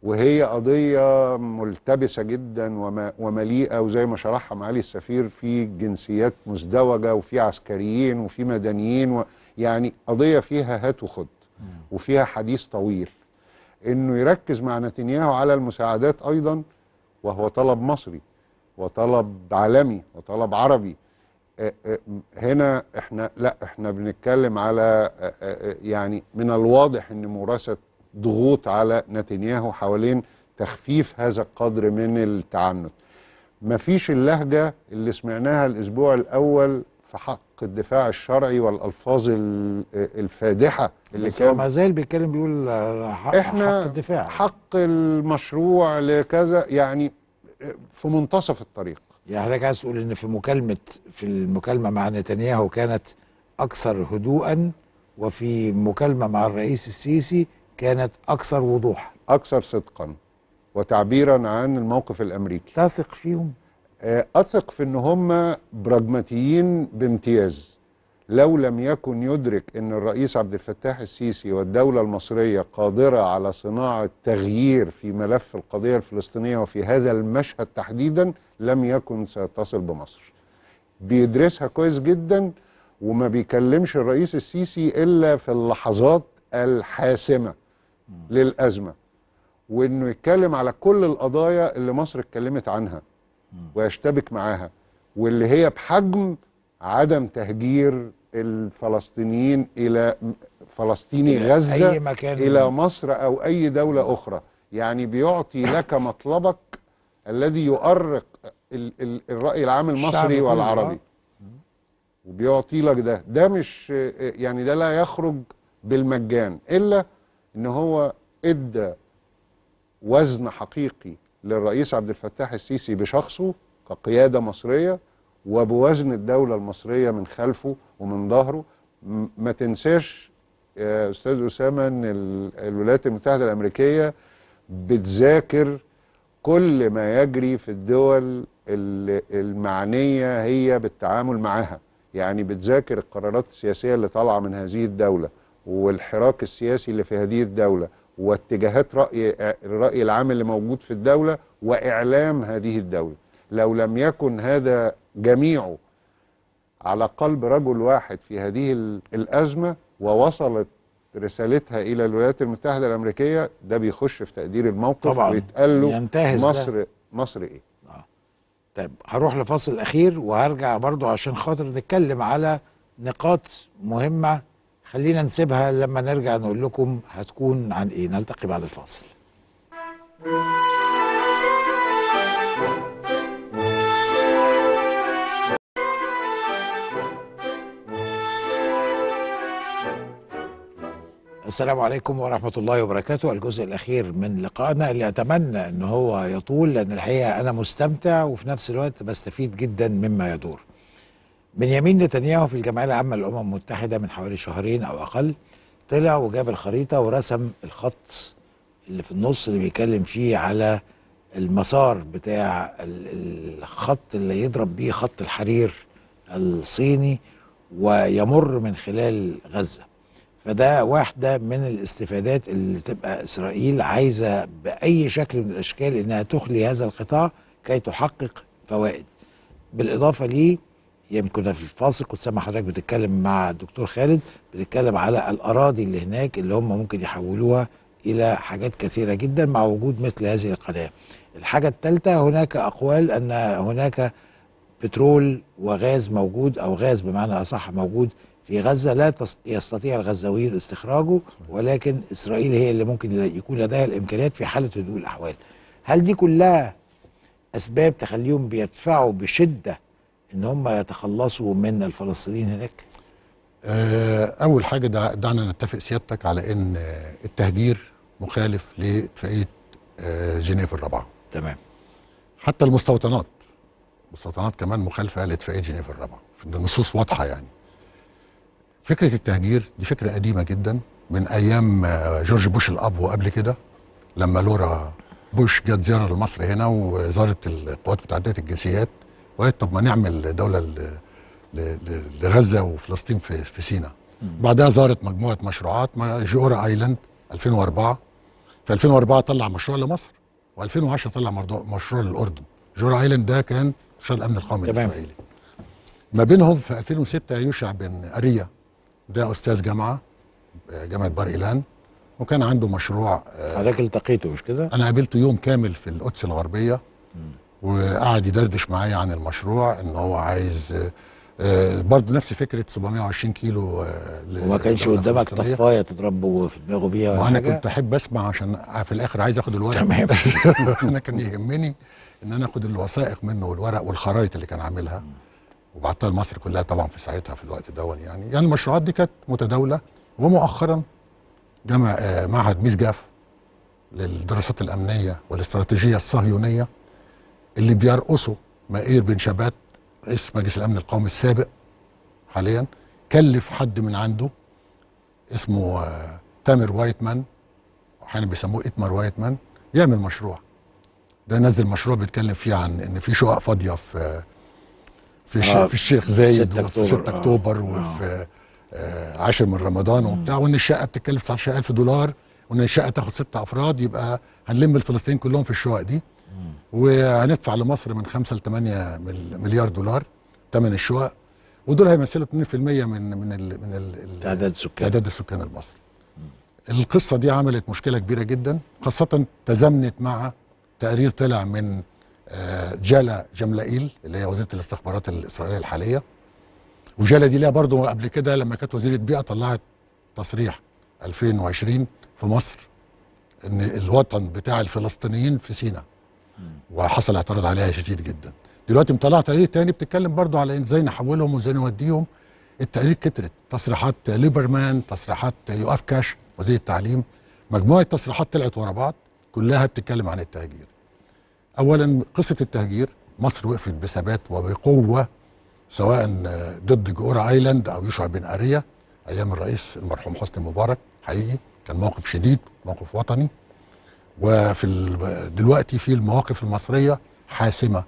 وهي قضية ملتبسة جدا ومليئة وزي ما شرحها معالي السفير في جنسيات مزدوجة وفي عسكريين وفي مدنيين و يعني قضية فيها هات وخد وفيها حديث طويل انه يركز مع نتنياهو على المساعدات ايضا وهو طلب مصري وطلب عالمي وطلب عربي هنا احنا لا احنا بنتكلم على يعني من الواضح ان مراسه ضغوط على نتنياهو حوالين تخفيف هذا القدر من التعنت مفيش اللهجة اللي سمعناها الأسبوع الأول في حق الدفاع الشرعي والألفاظ الفادحة اللي بس كان ما زال بيتكلم بيقول حق, إحنا حق الدفاع حق المشروع لكذا يعني في منتصف الطريق يعني حضرتك عايز تقول ان في مكالمه في المكالمه مع نتنياهو كانت اكثر هدوءا وفي مكالمه مع الرئيس السيسي كانت أكثر وضوحا أكثر صدقا وتعبيرا عن الموقف الأمريكي تثق فيهم؟ آه، أثق في أن هم براجماتيين بامتياز لو لم يكن يدرك أن الرئيس عبد الفتاح السيسي والدولة المصرية قادرة على صناعة تغيير في ملف القضية الفلسطينية وفي هذا المشهد تحديدا لم يكن سيتصل بمصر بيدرسها كويس جدا وما بيكلمش الرئيس السيسي إلا في اللحظات الحاسمة للازمه وانه يتكلم على كل القضايا اللي مصر اتكلمت عنها ويشتبك معاها واللي هي بحجم عدم تهجير الفلسطينيين الى فلسطيني إلى غزه أي مكان الى مصر او اي دوله اخرى يعني بيعطي لك مطلبك الذي يؤرق ال ال الراي العام المصري والعربي آه. وبيعطي لك ده ده مش يعني ده لا يخرج بالمجان الا ان هو ادى وزن حقيقي للرئيس عبد الفتاح السيسي بشخصه كقياده مصريه وبوزن الدوله المصريه من خلفه ومن ظهره ما تنساش يا آه، استاذ اسامه ان الولايات المتحده الامريكيه بتذاكر كل ما يجري في الدول المعنيه هي بالتعامل معها يعني بتذاكر القرارات السياسيه اللي طالعه من هذه الدوله والحراك السياسي اللي في هذه الدولة واتجاهات رأي الرأي العام اللي موجود في الدولة وإعلام هذه الدولة لو لم يكن هذا جميعه على قلب رجل واحد في هذه الأزمة ووصلت رسالتها إلى الولايات المتحدة الأمريكية ده بيخش في تقدير الموقف طبعا ويتقال له مصر مصر إيه آه. طيب هروح لفصل أخير وهرجع برضو عشان خاطر نتكلم على نقاط مهمة خلينا نسيبها لما نرجع نقول لكم هتكون عن ايه نلتقي بعد الفاصل السلام عليكم ورحمة الله وبركاته الجزء الأخير من لقائنا اللي أتمنى أن هو يطول لأن الحقيقة أنا مستمتع وفي نفس الوقت بستفيد جدا مما يدور بنيامين نتنياهو في الجمعيه العامه للامم المتحده من حوالي شهرين او اقل طلع وجاب الخريطه ورسم الخط اللي في النص اللي بيتكلم فيه على المسار بتاع الخط اللي يضرب بيه خط الحرير الصيني ويمر من خلال غزه فده واحده من الاستفادات اللي تبقى اسرائيل عايزه باي شكل من الاشكال انها تخلي هذا القطاع كي تحقق فوائد بالاضافه ليه يمكن كنا في الفاصل كنت سامع حضرتك بتتكلم مع الدكتور خالد بتتكلم على الاراضي اللي هناك اللي هم ممكن يحولوها الى حاجات كثيره جدا مع وجود مثل هذه القناه. الحاجه الثالثه هناك اقوال ان هناك بترول وغاز موجود او غاز بمعنى اصح موجود في غزه لا يستطيع الغزاويين استخراجه ولكن اسرائيل هي اللي ممكن يكون لديها الامكانيات في حاله هدوء الاحوال. هل دي كلها اسباب تخليهم بيدفعوا بشده ان هم يتخلصوا من الفلسطينيين هناك آه، اول حاجه دعنا نتفق سيادتك على ان التهجير مخالف لاتفاقيه آه، جنيف الرابعه تمام حتى المستوطنات المستوطنات كمان مخالفه لاتفاقيه جنيف الرابعه النصوص واضحه يعني فكره التهجير دي فكره قديمه جدا من ايام آه، جورج بوش الاب وقبل كده لما لورا بوش جت زياره لمصر هنا وزارت القوات متعدده الجنسيات وقالت طب ما نعمل دوله لغزه وفلسطين في في سيناء بعدها ظهرت مجموعه مشروعات جورا ايلاند 2004 في 2004 طلع مشروع لمصر و2010 طلع مشروع للاردن جورا ايلاند ده كان مشروع الامن القومي تمام. الاسرائيلي ما بينهم في 2006 يوشع بن اريه ده استاذ جامعه جامعه بار ايلان وكان عنده مشروع حضرتك آه، التقيته مش كده؟ انا قابلته يوم كامل في القدس الغربيه وقعد يدردش معايا عن المشروع ان هو عايز آه، برضه نفس فكره 720 كيلو آه، وما كانش قدامك طفايه تضربه في دماغه بيها وانا كنت احب اسمع عشان في الاخر عايز اخد الورق تمام انا كان يهمني ان انا اخد الوثائق منه والورق والخرايط اللي كان عاملها وبعتها لمصر كلها طبعا في ساعتها في الوقت دون يعني يعني المشروعات دي كانت متداوله ومؤخرا جمع آه، معهد ميس جاف للدراسات الامنيه والاستراتيجيه الصهيونيه اللي بيرقصوا مائير بن شبات رئيس مجلس الامن القومي السابق حاليا كلف حد من عنده اسمه آه تامر وايتمان احيانا بيسموه ايتمر وايتمان يعمل مشروع ده نزل مشروع بيتكلم فيه عن ان في شقق فاضيه في آه، في آه في الشيخ زايد وفي 6 اكتوبر, آه وفي آه 10 آه، من رمضان وبتاع وان الشقه بتتكلف 19000 دولار وان الشقه تاخد ست افراد يبقى هنلم الفلسطينيين كلهم في الشقق دي وهندفع لمصر من 5 ل 8 مليار دولار ثمن الشقق ودول هيمثلوا 2% من من ال من ال تعداد السكان تعداد السكان المصري. القصه دي عملت مشكله كبيره جدا خاصه تزامنت مع تقرير طلع من آه، جالا جملائيل اللي هي وزيره الاستخبارات الاسرائيليه الحاليه وجالا دي ليها برضه قبل كده لما كانت وزيره بيئه طلعت تصريح 2020 في مصر ان الوطن بتاع الفلسطينيين في سيناء وحصل اعتراض عليها شديد جدا دلوقتي مطلع تقرير تاني بتتكلم برضو على ازاي نحولهم وازاي نوديهم التقارير كترت تصريحات ليبرمان تصريحات يوقف كاش وزير التعليم مجموعه تصريحات طلعت ورا بعض كلها بتتكلم عن التهجير اولا قصه التهجير مصر وقفت بثبات وبقوه سواء ضد جورا ايلاند او يشع بن اريا ايام الرئيس المرحوم حسني مبارك حقيقي كان موقف شديد موقف وطني وفي دلوقتي في المواقف المصريه حاسمه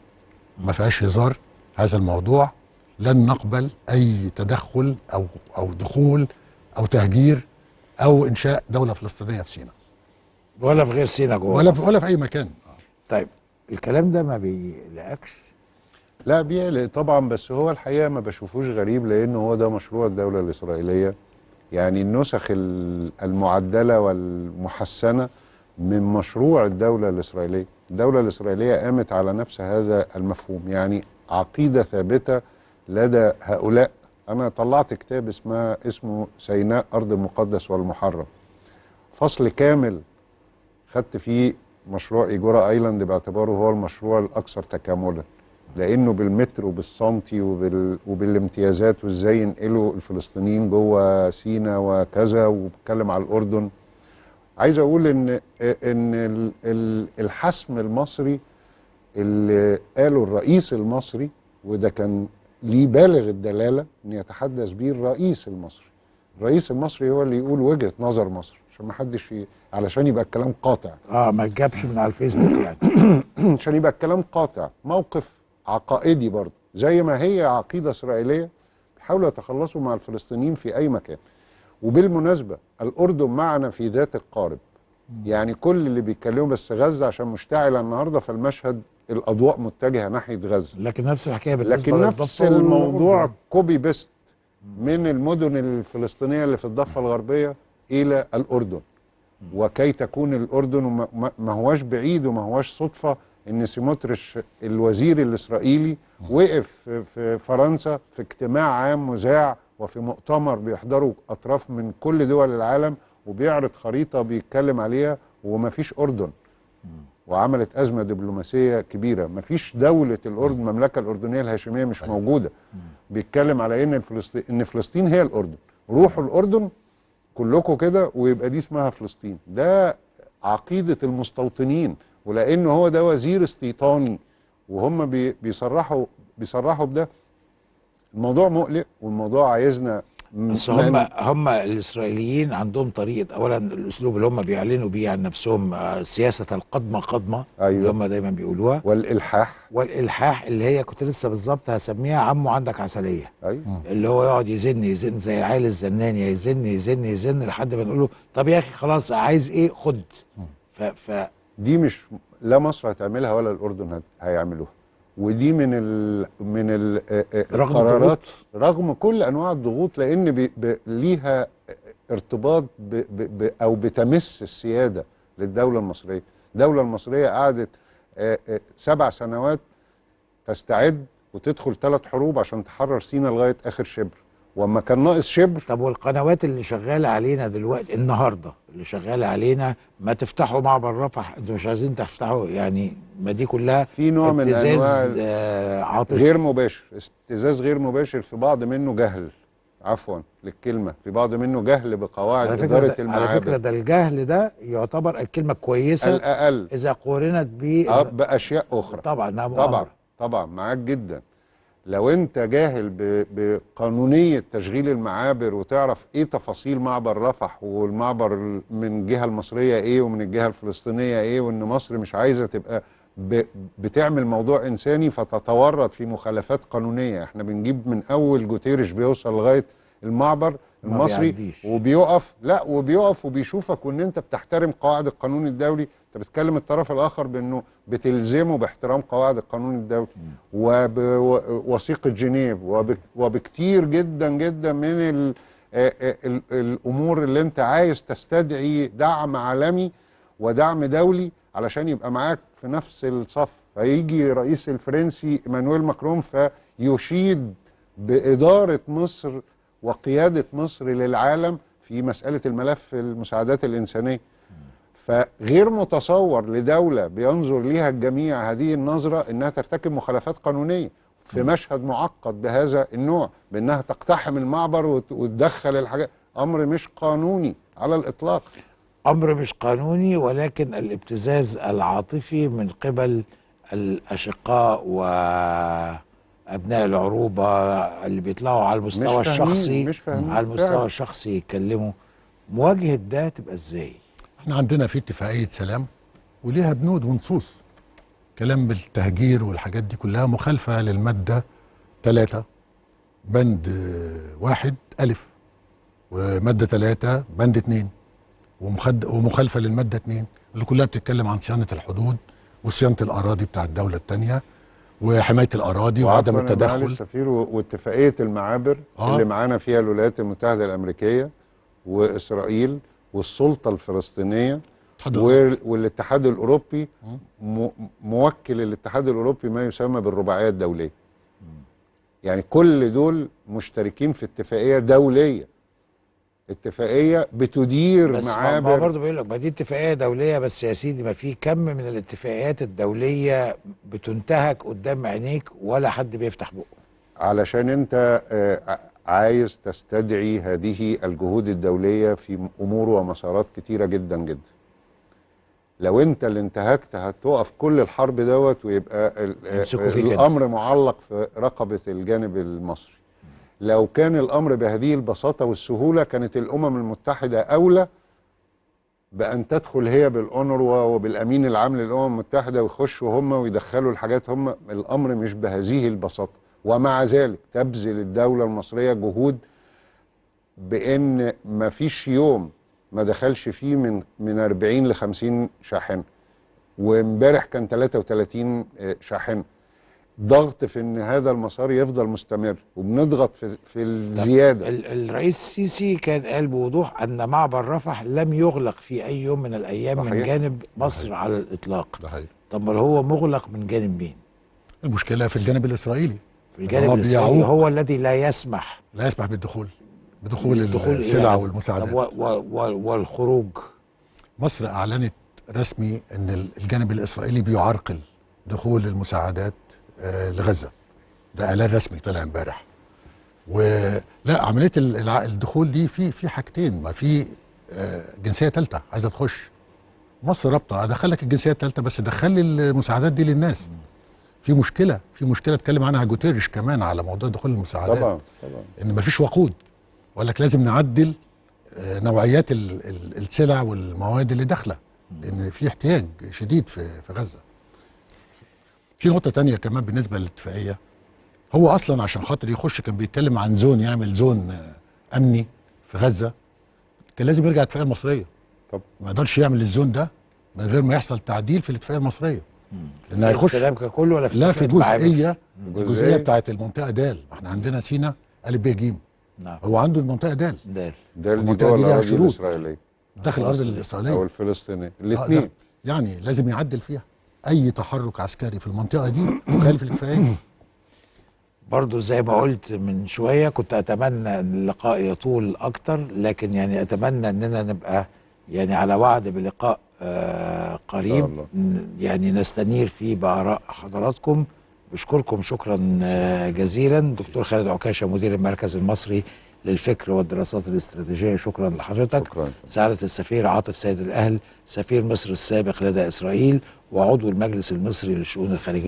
ما فيهاش هزار هذا الموضوع لن نقبل اي تدخل او او دخول او تهجير او انشاء دوله فلسطينيه في سيناء ولا في غير سيناء ولا في ولا في اي مكان طيب الكلام ده ما بيقلقكش لا بيقلق طبعا بس هو الحقيقه ما بشوفوش غريب لانه هو ده مشروع الدوله الاسرائيليه يعني النسخ المعدله والمحسنه من مشروع الدولة الإسرائيلية الدولة الإسرائيلية قامت على نفس هذا المفهوم يعني عقيدة ثابتة لدى هؤلاء أنا طلعت كتاب اسمه, اسمه سيناء أرض المقدس والمحرم فصل كامل خدت فيه مشروع إيجورا ايلاند باعتباره هو المشروع الأكثر تكاملا لأنه بالمتر وبالسنتي وبال... وبالامتيازات وإزاي ينقلوا الفلسطينيين جوه سينا وكذا وبتكلم على الأردن عايز اقول ان ان الحسم المصري اللي قاله الرئيس المصري وده كان ليه بالغ الدلاله ان يتحدث به الرئيس المصري الرئيس المصري هو اللي يقول وجهه نظر مصر عشان ما حدش علشان يبقى الكلام قاطع اه ما تجابش من على الفيسبوك يعني عشان يبقى الكلام قاطع موقف عقائدي برضه زي ما هي عقيده اسرائيليه بيحاولوا يتخلصوا مع الفلسطينيين في اي مكان وبالمناسبة الأردن معنا في ذات القارب يعني كل اللي بيتكلموا بس غزة عشان مشتعلة النهاردة فالمشهد الأضواء متجهة ناحية غزة لكن نفس الحكاية بالنسبة لكن نفس الموضوع كوبي بيست من المدن الفلسطينية اللي في الضفة الغربية إلى الأردن وكي تكون الأردن ما هواش بعيد وما هواش صدفة ان سيموتريش الوزير الاسرائيلي وقف في فرنسا في اجتماع عام مذاع وفي مؤتمر بيحضروا اطراف من كل دول العالم وبيعرض خريطه بيتكلم عليها ومفيش اردن وعملت ازمه دبلوماسيه كبيره مفيش دوله الاردن المملكه الاردنيه الهاشميه مش أيوة. موجوده بيتكلم على ان فلسطين ان فلسطين هي الاردن روحوا الاردن كلكم كده ويبقى دي اسمها فلسطين ده عقيده المستوطنين ولان هو ده وزير استيطاني وهم بيصرحوا بيصرحوا بده الموضوع مقلق والموضوع عايزنا بس يعني هم هم الاسرائيليين عندهم طريقه اولا الاسلوب اللي هم بيعلنوا بيه عن نفسهم آه، سياسه القدمه قدمه أيوة. اللي هم دايما بيقولوها والالحاح والالحاح اللي هي كنت لسه بالظبط هسميها عمو عندك عسليه أيوة. اللي هو يقعد يزن يزن زي العيل الزنان يزن يزن يزن لحد ما نقول له طب يا اخي خلاص عايز ايه خد ف, ف دي مش لا مصر هتعملها ولا الاردن هيعملوها ودي من الـ من الـ رغم القرارات رغم كل انواع الضغوط لان بي بي ليها ارتباط ب ب ب او بتمس السياده للدوله المصريه، الدوله المصريه قعدت سبع سنوات تستعد وتدخل ثلاث حروب عشان تحرر سينا لغايه اخر شبر. واما كان ناقص شبر طب والقنوات اللي شغاله علينا دلوقتي النهارده اللي شغاله علينا ما تفتحوا معبر رفح انتوا مش عايزين تفتحوا يعني ما دي كلها في نوع من انواع آه عاطفي غير مباشر ابتزاز غير مباشر في بعض منه جهل عفوا للكلمه في بعض منه جهل بقواعد على فكرة اداره المعابر على فكره ده الجهل ده يعتبر الكلمه الكويسه الاقل اذا قورنت ب باشياء اخرى طبعا نعم، طبعا طبعا معاك جدا لو انت جاهل بقانونيه تشغيل المعابر وتعرف ايه تفاصيل معبر رفح والمعبر من الجهه المصريه ايه ومن الجهه الفلسطينيه ايه وان مصر مش عايزه تبقى بتعمل موضوع انساني فتتورط في مخالفات قانونيه احنا بنجيب من اول جوتيرش بيوصل لغايه المعبر المصري وبيقف لا وبيقف وبيشوفك وان انت بتحترم قواعد القانون الدولي انت بتكلم الطرف الاخر بانه بتلزمه باحترام قواعد القانون الدولي وبوثيقه جنيف وبكتير جدا جدا من الامور اللي انت عايز تستدعي دعم عالمي ودعم دولي علشان يبقى معاك في نفس الصف فيجي رئيس الفرنسي ايمانويل ماكرون فيشيد باداره مصر وقيادة مصر للعالم في مسألة الملف المساعدات الإنسانية فغير متصور لدولة بينظر ليها الجميع هذه النظرة أنها ترتكب مخالفات قانونية في مشهد معقد بهذا النوع بأنها تقتحم المعبر وتدخل الحاجات أمر مش قانوني على الإطلاق أمر مش قانوني ولكن الابتزاز العاطفي من قبل الأشقاء و ابناء العروبه اللي بيطلعوا على المستوى مش الشخصي مش فاهمين على المستوى فعلا. الشخصي يتكلموا مواجهه ده تبقى ازاي؟ احنا عندنا في اتفاقيه سلام وليها بنود ونصوص كلام بالتهجير والحاجات دي كلها مخالفه للماده ثلاثة بند واحد ألف ومادة ثلاثة بند اثنين ومخد ومخالفة للمادة اثنين اللي كلها بتتكلم عن صيانة الحدود وصيانة الأراضي بتاع الدولة الثانيه وحمايه الاراضي وعدم التدخل السفير واتفاقيه المعابر آه. اللي معانا فيها الولايات المتحده الامريكيه واسرائيل والسلطه الفلسطينيه والاتحاد الاوروبي آه. موكل الاتحاد الاوروبي ما يسمى بالرباعيه الدوليه يعني كل دول مشتركين في اتفاقيه دوليه اتفاقيه بتدير بس معابر ما برضه بيقول لك ما دي اتفاقيه دوليه بس يا سيدي ما في كم من الاتفاقيات الدوليه بتنتهك قدام عينيك ولا حد بيفتح بقه علشان انت آه، عايز تستدعي هذه الجهود الدوليه في امور ومسارات كتيره جدا جدا لو انت اللي انتهكت هتقف كل الحرب دوت ويبقى آه، الامر معلق في رقبه الجانب المصري لو كان الأمر بهذه البساطة والسهولة كانت الأمم المتحدة أولى بأن تدخل هي بالأونروا وبالأمين العام للأمم المتحدة ويخشوا هم ويدخلوا الحاجات هم الأمر مش بهذه البساطة ومع ذلك تبذل الدولة المصرية جهود بأن ما فيش يوم ما دخلش فيه من من 40 ل 50 شاحنة وامبارح كان 33 آه، شاحنه ضغط في ان هذا المسار يفضل مستمر وبنضغط في, في الزياده الرئيس السيسي كان قال بوضوح ان معبر رفح لم يغلق في اي يوم من الايام من جانب مصر على الاطلاق ده حقيقي طب ما هو مغلق من جانب مين؟ المشكله في الجانب الاسرائيلي في الجانب الاسرائيلي هو الذي لا يسمح لا يسمح بالدخول بدخول السلع إيه والمساعدات و و والخروج مصر اعلنت رسمي ان الجانب الاسرائيلي بيعرقل دخول المساعدات آه، لغزه ده اعلان رسمي طلع امبارح ولا عمليه الدخول دي في في حاجتين ما في آه، جنسيه ثالثه عايزه تخش مصر رابطه ادخلك الجنسيه الثالثه بس دخل لي المساعدات دي للناس في مشكله في مشكله اتكلم عنها جوتيرش كمان على موضوع دخول المساعدات طبعا طبعا ان مفيش وقود وقال لك لازم نعدل آه، نوعيات السلع والمواد اللي داخله لان في احتياج شديد في غزه في نقطه تانية كمان بالنسبه للاتفاقيه هو اصلا عشان خاطر يخش كان بيتكلم عن زون يعمل زون آه، امني في غزه كان لازم يرجع الاتفاقيه المصريه طب ما يقدرش يعمل الزون ده من غير ما يحصل تعديل في الاتفاقيه المصريه لان هيخش السلام ككل ولا في لا في جزئيه الجزئيه بتاعت المنطقه دال احنا عندنا سينا ا ب ج نعم هو عنده المنطقه دال دال دال المنطقه دي ليها شروط داخل الارض الاسرائيليه او الفلسطينيه الاثنين آه، يعني لازم يعدل فيها اي تحرك عسكري في المنطقه دي مخالف للكفايه برضه زي ما قلت من شويه كنت اتمنى ان اللقاء يطول اكتر لكن يعني اتمنى اننا نبقى يعني على وعد بلقاء آه قريب يعني نستنير فيه باراء حضراتكم بشكركم شكرا آه، جزيلا دكتور خالد عكاشه مدير المركز المصري للفكر والدراسات الاستراتيجيه شكرا لحضرتك شكرا. سعاده السفير عاطف سيد الاهل سفير مصر السابق لدى اسرائيل وعضو المجلس المصري للشؤون الخارجيه